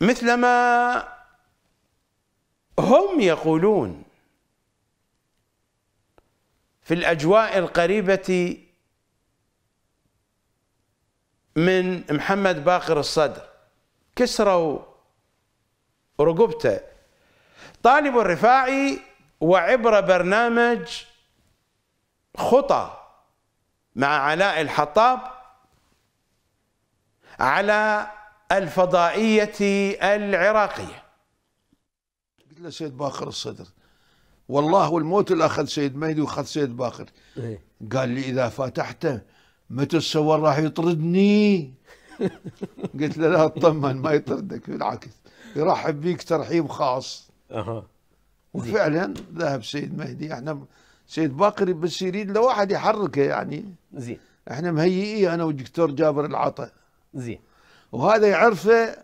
مثلما هم يقولون في الأجواء القريبة من محمد باقر الصدر كسروا رقبته طالب الرفاعي وعبر برنامج خطى مع علاء الحطاب على الفضائية العراقية قلت له سيد باخر الصدر والله والموت الأخذ سيد مهدي وأخذ سيد باخر إيه. قال لي إذا فتحته ما الصور راح يطردني قلت له لا اطمن ما يطردك بالعكس يرحب بيك ترحيب خاص وفعلا ذهب سيد مهدي احنا سيد باقر بس يريد لواحد واحد يحركه يعني زين احنا مهيئين انا والدكتور جابر العطا زين وهذا يعرفه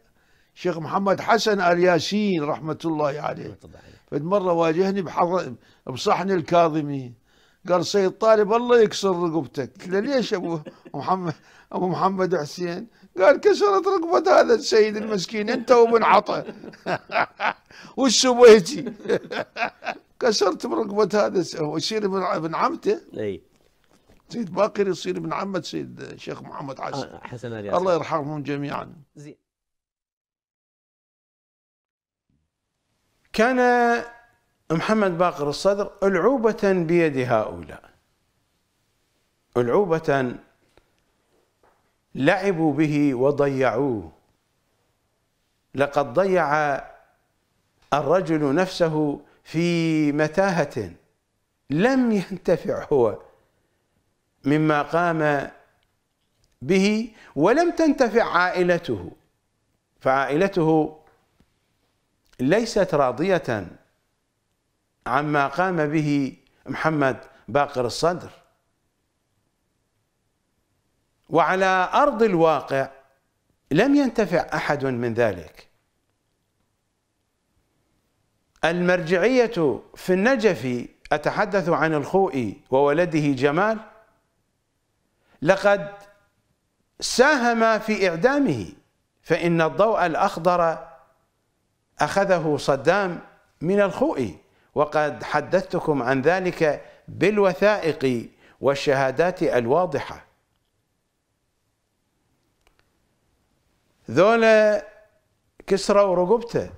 شيخ محمد حسن الياسين رحمة الله عليه فد مرة واجهني بحر... بصحن الكاظمي قال سيد طالب الله يكسر رقبتك قلت له ليش ابو محمد ابو محمد حسين قال كسرت رقبة هذا السيد المسكين انت وابن عطا والسبيتي كسرت رقبة هذا يصير ابن عمته سيد باقر يصير ابن عمة سيد الشيخ محمد آه، حسن حسن علي الله يرحمهم جميعا زي. كان محمد باقر الصدر ألعوبة بيد هؤلاء ألعوبة لعبوا به وضيعوه لقد ضيع الرجل نفسه في متاهة لم ينتفع هو مما قام به ولم تنتفع عائلته فعائلته ليست راضية عما قام به محمد باقر الصدر وعلى أرض الواقع لم ينتفع أحد من ذلك المرجعية في النجف أتحدث عن الخوئي وولده جمال لقد ساهم في إعدامه فإن الضوء الأخضر أخذه صدام من الخوئي وقد حدثتكم عن ذلك بالوثائق والشهادات الواضحة ذولا كسرى ورقبته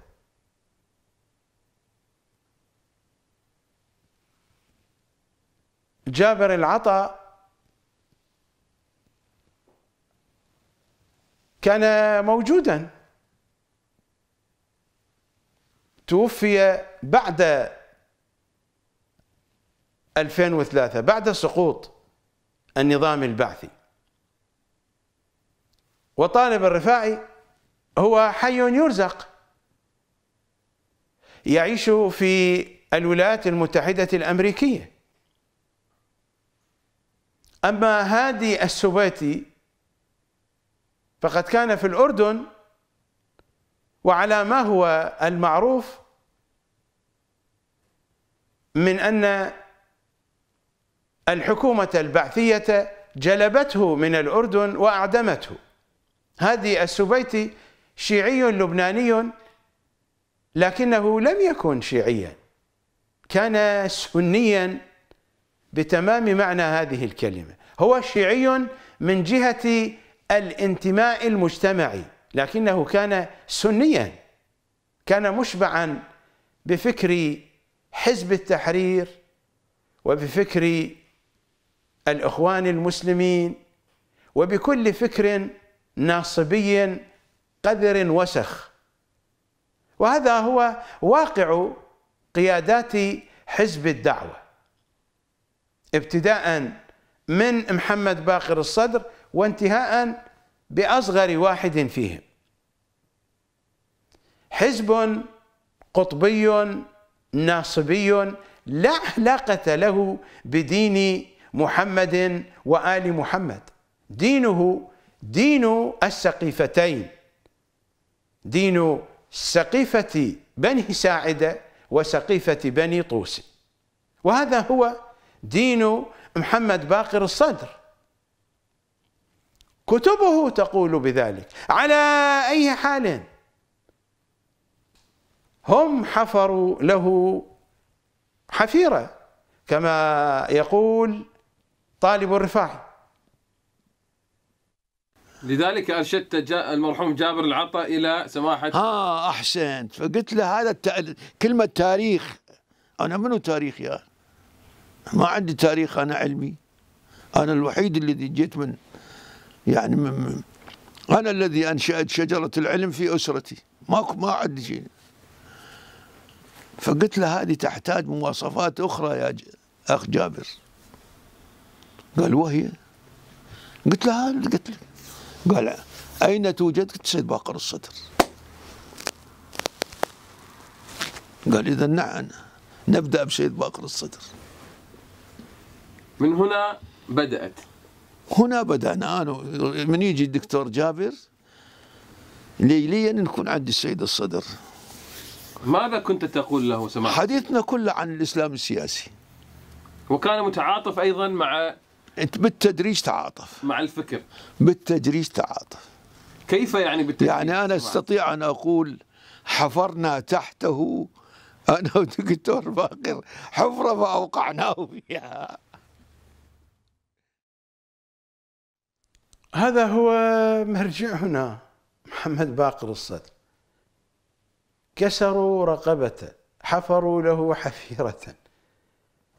جابر العطا كان موجودا توفي بعد 2003 بعد سقوط النظام البعثي وطالب الرفاعي هو حي يرزق يعيش في الولايات المتحدة الأمريكية أما هادي السبيتي فقد كان في الأردن وعلى ما هو المعروف من أن الحكومة البعثية جلبته من الأردن وأعدمته هذه السبيتي شيعي لبناني لكنه لم يكن شيعيا كان سنيا بتمام معنى هذه الكلمة هو شيعي من جهة الانتماء المجتمعي لكنه كان سنيا كان مشبعا بفكر حزب التحرير وبفكر الاخوان المسلمين وبكل فكر ناصبي قذر وسخ وهذا هو واقع قيادات حزب الدعوه ابتداء من محمد باقر الصدر وانتهاء باصغر واحد فيهم حزب قطبي ناصبي لا علاقه له بدين محمد وال محمد دينه دين السقيفتين دين سقيفه بني ساعده وسقيفه بني طوس وهذا هو دين محمد باقر الصدر كتبه تقول بذلك على أي حال هم حفروا له حفيرة كما يقول طالب الرفاعي لذلك ارشدت جا المرحوم جابر العطا الى سماحه اه احسنت فقلت له هذا الت... كلمه تاريخ انا منو تاريخ يا ما عندي تاريخ انا علمي انا الوحيد الذي جيت من يعني أنا الذي أنشأت شجرة العلم في أسرتي ما ما عندي شيء فقلت له هذه تحتاج مواصفات أخرى يا أخ جابر قال وهي قلت له هذا قلت له قال أين توجد؟ قلت سيد باقر الصدر قال إذا نعم نبدأ بسيد باقر الصدر من هنا بدأت هنا بدأنا أنا من يجي الدكتور جابر ليليا نكون عند السيد الصدر ماذا كنت تقول له سماحة؟ حديثنا كله عن الإسلام السياسي وكان متعاطف أيضا مع أنت بالتدريج تعاطف مع الفكر بالتدريج تعاطف كيف يعني بالتدريج يعني أنا أستطيع أن أقول حفرنا تحته أنا والدكتور باقر حفرة فأوقعناه فيها هذا هو مرجعنا محمد باقر الصدر كسروا رقبته حفروا له حفيرة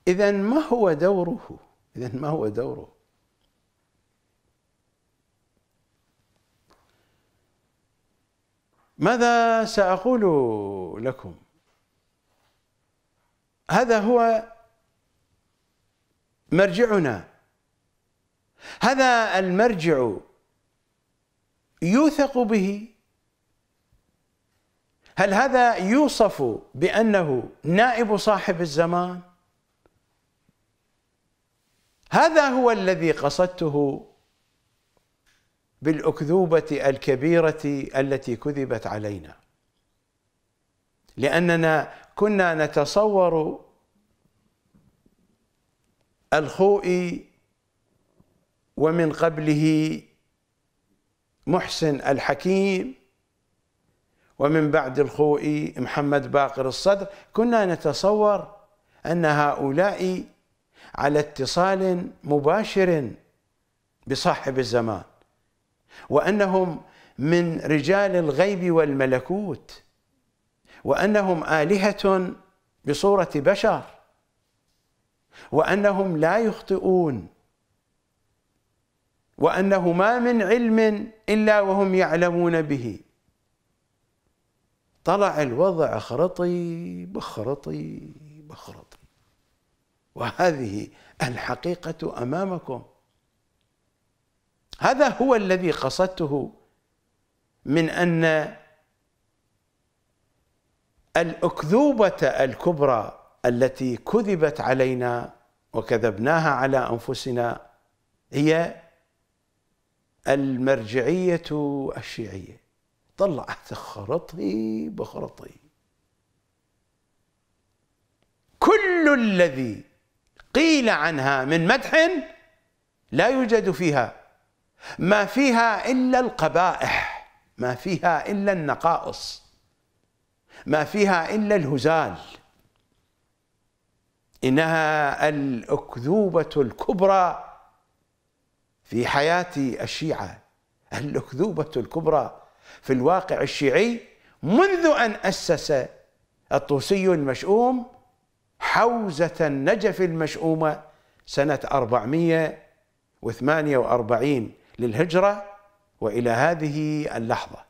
إذا ما هو دوره إذا ما هو دوره ماذا سأقول لكم هذا هو مرجعنا هذا المرجع يوثق به هل هذا يوصف بانه نائب صاحب الزمان هذا هو الذي قصدته بالاكذوبه الكبيره التي كذبت علينا لاننا كنا نتصور الخوئي ومن قبله محسن الحكيم ومن بعد الخوئي محمد باقر الصدر كنا نتصور أن هؤلاء على اتصال مباشر بصاحب الزمان وأنهم من رجال الغيب والملكوت وأنهم آلهة بصورة بشر وأنهم لا يخطئون وأنه ما من علم إلا وهم يعلمون به طلع الوضع خرطي بخرطي بخرطي وهذه الحقيقة أمامكم هذا هو الذي قصدته من أن الأكذوبة الكبرى التي كذبت علينا وكذبناها على أنفسنا هي المرجعية الشيعية طلعت خرطي بخرطي كل الذي قيل عنها من مدح لا يوجد فيها ما فيها إلا القبائح ما فيها إلا النقائص ما فيها إلا الهزال إنها الأكذوبة الكبرى في حياة الشيعة الأكذوبة الكبرى في الواقع الشيعي منذ أن أسس الطوسي المشؤوم حوزة النجف المشؤومة سنة 448 للهجرة وإلى هذه اللحظة